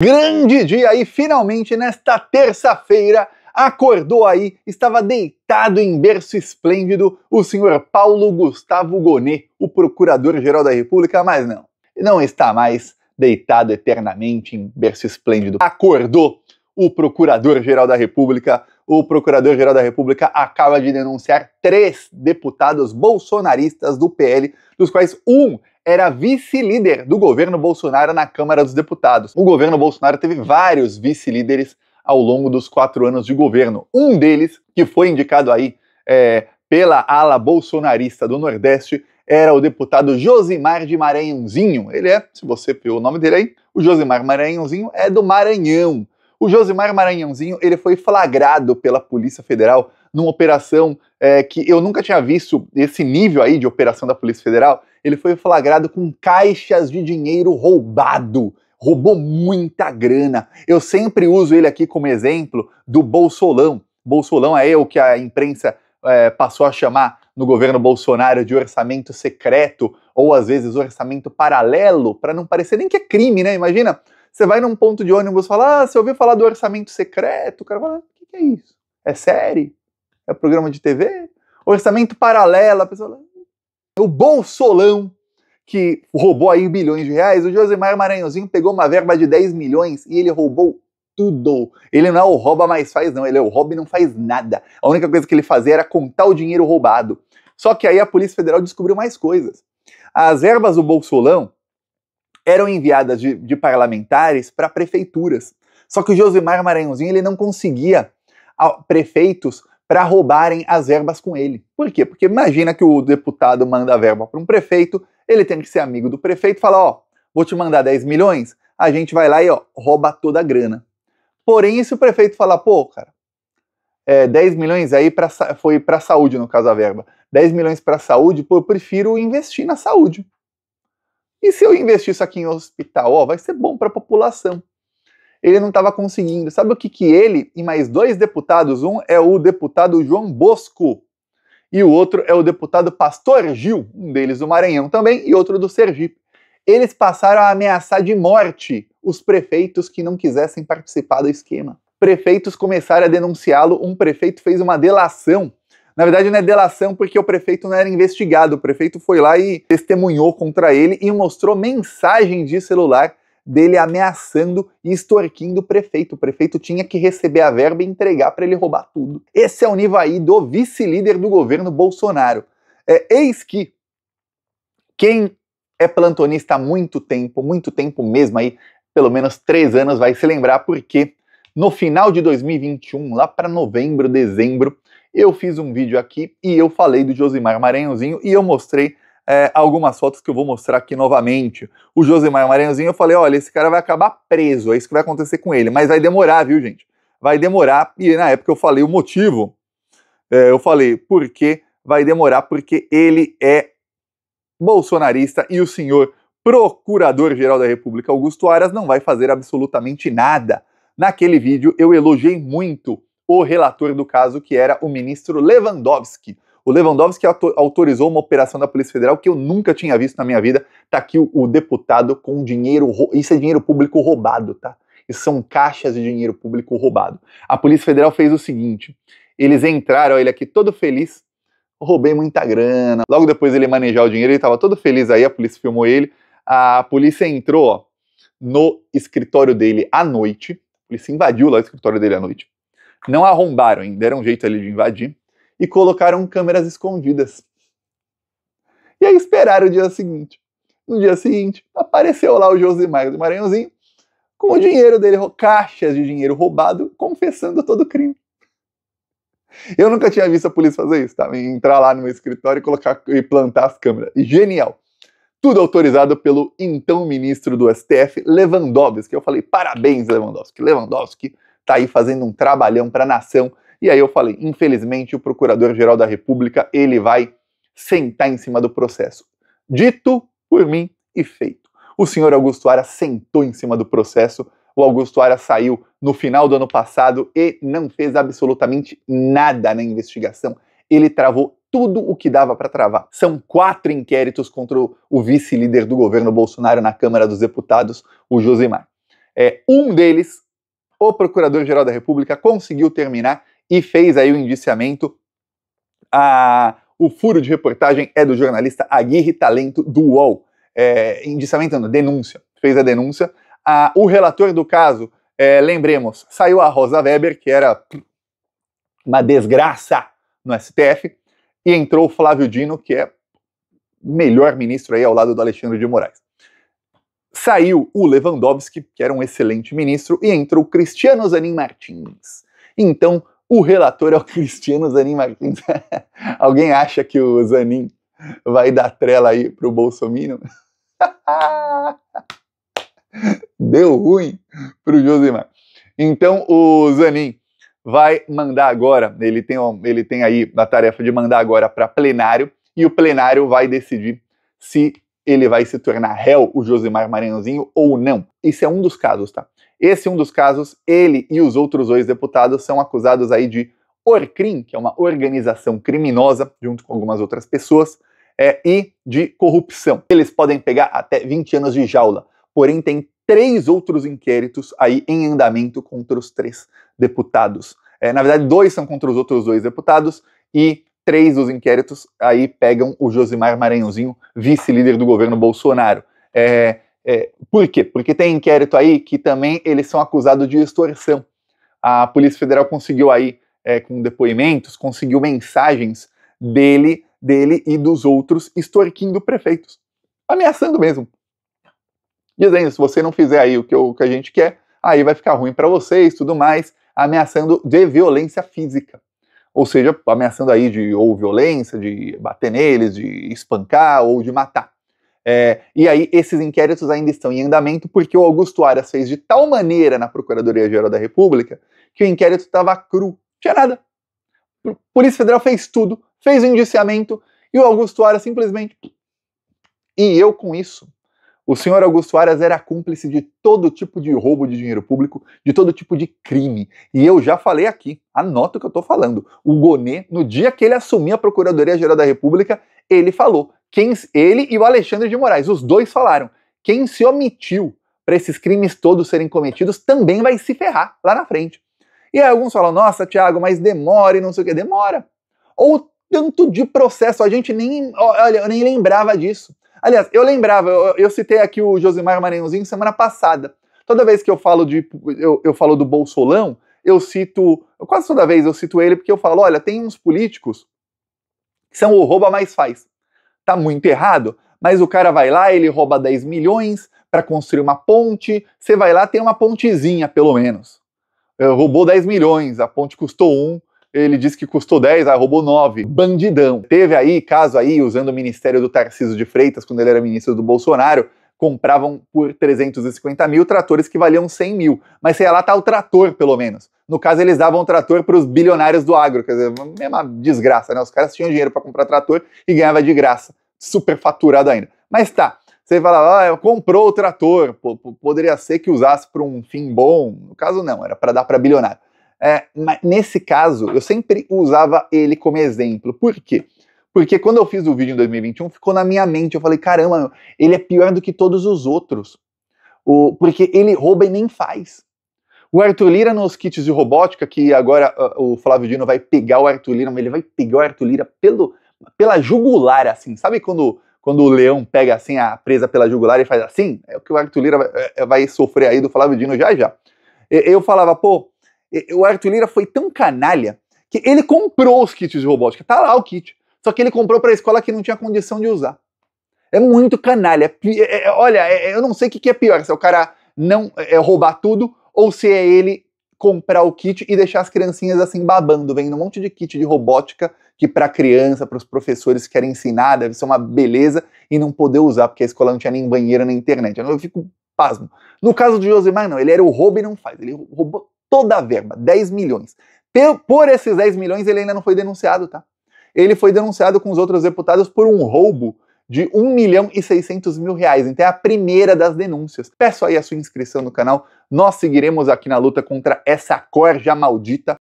Grande dia aí, finalmente nesta terça-feira acordou aí, estava deitado em berço esplêndido o senhor Paulo Gustavo Gonet, o procurador-geral da República, mas não, não está mais deitado eternamente em berço esplêndido. Acordou o procurador-geral da República. O procurador-geral da República acaba de denunciar três deputados bolsonaristas do PL, dos quais um era vice-líder do governo Bolsonaro na Câmara dos Deputados. O governo Bolsonaro teve vários vice-líderes ao longo dos quatro anos de governo. Um deles, que foi indicado aí é, pela ala bolsonarista do Nordeste, era o deputado Josimar de Maranhãozinho. Ele é, se você viu o nome dele aí, o Josimar Maranhãozinho é do Maranhão. O Josimar Maranhãozinho ele foi flagrado pela Polícia Federal numa operação é, que eu nunca tinha visto esse nível aí de operação da Polícia Federal, ele foi flagrado com caixas de dinheiro roubado. Roubou muita grana. Eu sempre uso ele aqui como exemplo do Bolsolão. Bolsolão é o que a imprensa é, passou a chamar no governo Bolsonaro de orçamento secreto ou às vezes orçamento paralelo, para não parecer nem que é crime, né? Imagina, você vai num ponto de ônibus e fala: ah, você ouviu falar do orçamento secreto? O cara fala: o ah, que é isso? É série? É programa de TV? Orçamento paralelo? A pessoa fala: é o Bolsolão, que roubou aí bilhões de reais, o Josemar Maranhãozinho pegou uma verba de 10 milhões e ele roubou tudo. Ele não é o rouba mais faz, não. Ele é o rouba e não faz nada. A única coisa que ele fazia era contar o dinheiro roubado. Só que aí a Polícia Federal descobriu mais coisas. As verbas do Bolsolão eram enviadas de, de parlamentares para prefeituras. Só que o Josemar Maranhãozinho ele não conseguia prefeitos para roubarem as verbas com ele. Por quê? Porque imagina que o deputado manda a verba para um prefeito, ele tem que ser amigo do prefeito e falar: ó, vou te mandar 10 milhões, a gente vai lá e ó, rouba toda a grana. Porém, se o prefeito falar, pô, cara, é, 10 milhões aí pra, foi para saúde, no caso a verba, 10 milhões para saúde, pô, eu prefiro investir na saúde. E se eu investir isso aqui em hospital, ó, vai ser bom para a população ele não estava conseguindo. Sabe o que, que ele e mais dois deputados, um é o deputado João Bosco e o outro é o deputado Pastor Gil, um deles do Maranhão também e outro do Sergipe. Eles passaram a ameaçar de morte os prefeitos que não quisessem participar do esquema. Prefeitos começaram a denunciá-lo, um prefeito fez uma delação. Na verdade, não é delação porque o prefeito não era investigado. O prefeito foi lá e testemunhou contra ele e mostrou mensagem de celular dele ameaçando e extorquindo o prefeito. O prefeito tinha que receber a verba e entregar para ele roubar tudo. Esse é o aí do vice-líder do governo Bolsonaro. É, eis que quem é plantonista há muito tempo, muito tempo mesmo aí, pelo menos três anos, vai se lembrar porque no final de 2021, lá para novembro, dezembro, eu fiz um vídeo aqui e eu falei do Josimar Maranhãozinho e eu mostrei é, algumas fotos que eu vou mostrar aqui novamente. O Josemar Maranhãozinho, eu falei, olha, esse cara vai acabar preso, é isso que vai acontecer com ele, mas vai demorar, viu, gente? Vai demorar, e na época eu falei o motivo, é, eu falei, porque vai demorar, porque ele é bolsonarista e o senhor procurador-geral da República, Augusto Aras, não vai fazer absolutamente nada. Naquele vídeo eu elogiei muito o relator do caso, que era o ministro Lewandowski. O Lewandowski autorizou uma operação da Polícia Federal que eu nunca tinha visto na minha vida. Tá aqui o, o deputado com dinheiro. Isso é dinheiro público roubado, tá? Isso são caixas de dinheiro público roubado. A Polícia Federal fez o seguinte: eles entraram, olha ele aqui todo feliz, roubei muita grana. Logo depois ele manejar o dinheiro, ele estava todo feliz aí, a polícia filmou ele. A polícia entrou ó, no escritório dele à noite. A polícia invadiu lá o escritório dele à noite. Não arrombaram, hein deram um jeito ali de invadir e colocaram câmeras escondidas. E aí esperaram o dia seguinte. No dia seguinte, apareceu lá o Josimar do Maranhãozinho com o dinheiro dele, caixas de dinheiro roubado, confessando todo o crime. Eu nunca tinha visto a polícia fazer isso, tá? Entrar lá no meu escritório e colocar e plantar as câmeras. Genial. Tudo autorizado pelo então ministro do STF, Lewandowski. Eu falei: "Parabéns, Lewandowski. Lewandowski tá aí fazendo um trabalhão para a nação e aí eu falei, infelizmente o Procurador-Geral da República, ele vai sentar em cima do processo. Dito por mim e feito. O senhor Augusto Ara sentou em cima do processo, o Augusto Ara saiu no final do ano passado e não fez absolutamente nada na investigação. Ele travou tudo o que dava para travar. São quatro inquéritos contra o vice-líder do governo Bolsonaro na Câmara dos Deputados, o Josimar. É, um deles, o Procurador-Geral da República, conseguiu terminar e fez aí o indiciamento. A, o furo de reportagem é do jornalista Aguirre Talento do UOL, é, não denúncia, fez a denúncia. A, o relator do caso, é, lembremos, saiu a Rosa Weber, que era uma desgraça no STF, e entrou o Flávio Dino, que é melhor ministro aí ao lado do Alexandre de Moraes. Saiu o Lewandowski, que era um excelente ministro, e entrou Cristiano Zanin Martins. Então, o relator é o Cristiano Zanin Martins. Alguém acha que o Zanin vai dar trela aí pro Bolsonaro? Deu ruim pro Josimar. Então o Zanin vai mandar agora, ele tem, ele tem aí a tarefa de mandar agora para plenário, e o plenário vai decidir se ele vai se tornar réu, o Josimar Maranhãozinho, ou não. Esse é um dos casos, tá? Esse é um dos casos, ele e os outros dois deputados são acusados aí de Orcrim, que é uma organização criminosa, junto com algumas outras pessoas, é, e de corrupção. Eles podem pegar até 20 anos de jaula, porém tem três outros inquéritos aí em andamento contra os três deputados. É, na verdade, dois são contra os outros dois deputados e três dos inquéritos aí pegam o Josimar Maranhãozinho, vice-líder do governo Bolsonaro. É, é, por quê? Porque tem inquérito aí que também eles são acusados de extorsão. A Polícia Federal conseguiu aí, é, com depoimentos, conseguiu mensagens dele, dele e dos outros extorquindo prefeitos. Ameaçando mesmo. Dizendo, se você não fizer aí o que, o que a gente quer, aí vai ficar ruim para vocês, tudo mais. Ameaçando de violência física. Ou seja, ameaçando aí de ou violência, de bater neles, de espancar ou de matar. É, e aí, esses inquéritos ainda estão em andamento porque o Augusto Aras fez de tal maneira na Procuradoria-Geral da República que o inquérito estava cru, não tinha nada. A Polícia Federal fez tudo, fez o indiciamento e o Augusto Aras simplesmente. E eu com isso. O senhor Augusto Aras era cúmplice de todo tipo de roubo de dinheiro público, de todo tipo de crime. E eu já falei aqui, anota o que eu estou falando. O Gonê, no dia que ele assumiu a Procuradoria-Geral da República, ele falou: quem ele e o Alexandre de Moraes, os dois falaram, quem se omitiu para esses crimes todos serem cometidos também vai se ferrar lá na frente. E aí alguns falam, nossa, Tiago, mas demora e não sei o que, demora. Ou tanto de processo, a gente nem, olha, eu nem lembrava disso. Aliás, eu lembrava, eu, eu citei aqui o Josimar Maranhãozinho semana passada. Toda vez que eu falo de, eu, eu falo do Bolsolão, eu cito, quase toda vez eu cito ele porque eu falo, olha, tem uns políticos que são o rouba mais faz tá muito errado. Mas o cara vai lá, ele rouba 10 milhões para construir uma ponte, você vai lá, tem uma pontezinha pelo menos. Eh, roubou 10 milhões, a ponte custou 1, ele disse que custou 10, ah, roubou 9. Bandidão. Teve aí caso aí, usando o ministério do Tarcísio de Freitas, quando ele era ministro do Bolsonaro, compravam por 350 mil tratores que valiam 100 mil. Mas sei lá, tá o trator, pelo menos. No caso, eles davam o trator para os bilionários do agro, quer dizer, mesma desgraça, né? Os caras tinham dinheiro para comprar trator e ganhava de graça. Superfaturado ainda. Mas tá, você fala, ah, comprou o trator, poderia ser que usasse para um fim bom. No caso, não, era para dar para bilionário. É, mas nesse caso, eu sempre usava ele como exemplo. Por quê? Porque quando eu fiz o vídeo em 2021, ficou na minha mente. Eu falei, caramba, ele é pior do que todos os outros. O, porque ele rouba e nem faz. O Arthur Lira nos kits de robótica, que agora ah, o Flávio Dino vai pegar o Arthur Lira, mas ele vai pegar o Arthur Lira pelo, pela jugular, assim. Sabe quando, quando o leão pega assim a presa pela jugular e faz assim? É o que o Arthur Lira vai, eh, vai sofrer aí do Flávio Dino já já. Eu falava, pô, o Arthur Lira foi tão canalha que ele comprou os kits de robótica. Tá lá o kit. Só que ele comprou para a escola que não tinha condição de usar. É muito canalha. É, é, é, olha, é, é, eu não sei o que, que, é pior, se é o cara não é, roubar tudo ou se é ele comprar o kit e deixar as criancinhas assim babando, vendo um monte de kit de robótica que para criança, para os professores que querem ensinar, deve ser uma beleza e não poder usar porque a escola não tinha nem banheiro nem internet. Eu fico pasmo. No caso de Josimar, não, ele era o roubo e não faz. Ele roubou toda a verba, 10 milhões. Por esses 10 milhões ele ainda não foi denunciado, tá? ele foi denunciado com os outros deputados por um roubo de 1 milhão e 600 mil reais. Então é a primeira das denúncias. Peço aí a sua inscrição no canal. Nós seguiremos aqui na luta contra essa corja maldita.